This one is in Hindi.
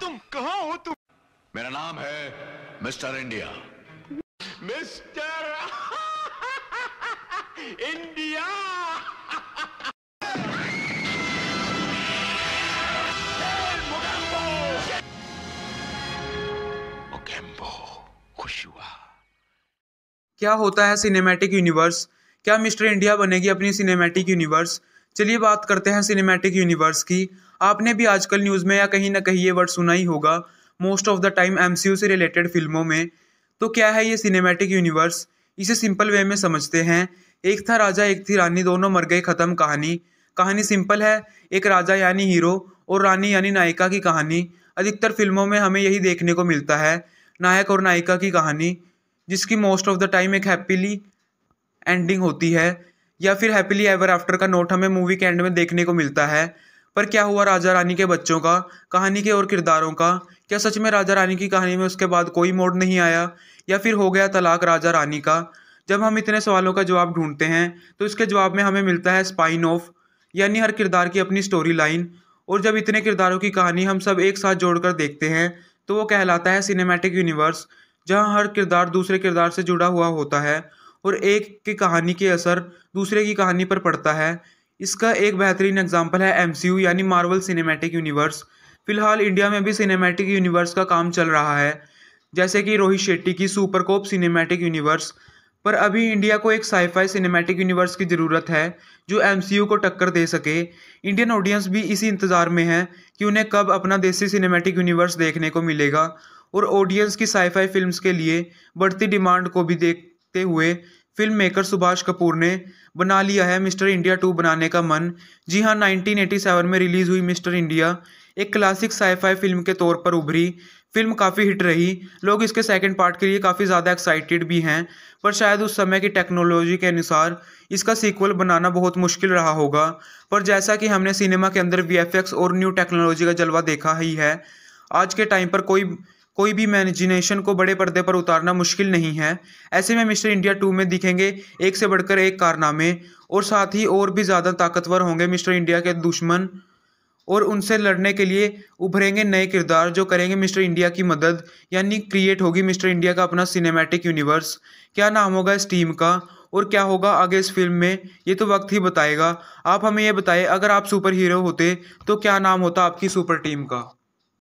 तुम कहा हो तुम मेरा नाम है मिस्टर इंडिया मिस्टर इंडिया क्या होता है सिनेमैटिक यूनिवर्स क्या मिस्टर इंडिया बनेगी अपनी सिनेमैटिक यूनिवर्स चलिए बात करते हैं सिनेमैटिक यूनिवर्स की आपने भी आजकल न्यूज़ में या कहीं ना कहीं ये वर्ड सुना ही होगा most of the time M से रिलेटेड फिल्मों में तो क्या है ये सिनेमैटिक यूनिवर्स इसे सिंपल वे में समझते हैं एक था राजा एक थी रानी दोनों मर गए ख़त्म कहानी कहानी सिंपल है एक राजा यानी हीरो और रानी यानी नायिका की कहानी अधिकतर फिल्मों में हमें यही देखने को मिलता है नायक और नायिका की कहानी जिसकी मोस्ट ऑफ द टाइम एक हैप्पीली एंडिंग होती है या फिर हैप्पीली एवर आफ्टर का नोट हमें मूवी के एंड में देखने को मिलता है पर क्या हुआ राजा रानी के बच्चों का कहानी के और किरदारों का क्या सच में राजा रानी की कहानी में उसके बाद कोई मोड़ नहीं आया या फिर हो गया तलाक राजा रानी का जब हम इतने सवालों का जवाब ढूंढते हैं तो इसके जवाब में हमें मिलता है स्पाइन ऑफ यानी हर किरदार की अपनी स्टोरी लाइन और जब इतने किरदारों की कहानी हम सब एक साथ जोड़कर देखते हैं तो वो कहलाता है सिनेमैटिक यूनिवर्स जहाँ हर किरदार दूसरे किरदार से जुड़ा हुआ होता है और एक की कहानी के असर दूसरे की कहानी पर पड़ता है इसका एक बेहतरीन एग्जाम्पल है एम यानी मार्वल सिनेमेटिक यूनिवर्स फिलहाल इंडिया में भी सिनेमेटिक यूनिवर्स का काम चल रहा है जैसे कि रोहित शेट्टी की सुपरकोप सिनेमेटिक यूनिवर्स पर अभी इंडिया को एक साईफाई सिनेमैटिक यूनिवर्स की ज़रूरत है जो एम को टक्कर दे सके इंडियन ऑडियंस भी इसी इंतज़ार में है कि उन्हें कब अपना देसी सिनेमैटिक यूनिवर्स देखने को मिलेगा और ऑडियंस की साईफाई फिल्म्स के लिए बढ़ती डिमांड को भी देखते हुए फिल्म मेकर सुभाष कपूर ने बना लिया है मिस्टर इंडिया टू बनाने का मन जी हाँ 1987 में रिलीज़ हुई मिस्टर इंडिया एक क्लासिक साईफाई फिल्म के तौर पर उभरी फिल्म काफ़ी हिट रही लोग इसके सेकंड पार्ट के लिए काफ़ी ज़्यादा एक्साइटेड भी हैं पर शायद उस समय की टेक्नोलॉजी के अनुसार इसका सीक्वल बनाना बहुत मुश्किल रहा होगा पर जैसा कि हमने सिनेमा के अंदर वी और न्यू टेक्नोलॉजी का जलवा देखा ही है आज के टाइम पर कोई कोई भी इमेजिनेशन को बड़े पर्दे पर उतारना मुश्किल नहीं है ऐसे में मिस्टर इंडिया टू में दिखेंगे एक से बढ़कर एक कारनामे और साथ ही और भी ज़्यादा ताकतवर होंगे मिस्टर इंडिया के दुश्मन और उनसे लड़ने के लिए उभरेंगे नए किरदार जो करेंगे मिस्टर इंडिया की मदद यानी क्रिएट होगी मिस्टर इंडिया का अपना सिनेमैटिक यूनिवर्स क्या नाम होगा इस टीम का और क्या होगा आगे इस फिल्म में ये तो वक्त ही बताएगा आप हमें ये बताएं अगर आप सुपर हीरो होते तो क्या नाम होता आपकी सुपर टीम का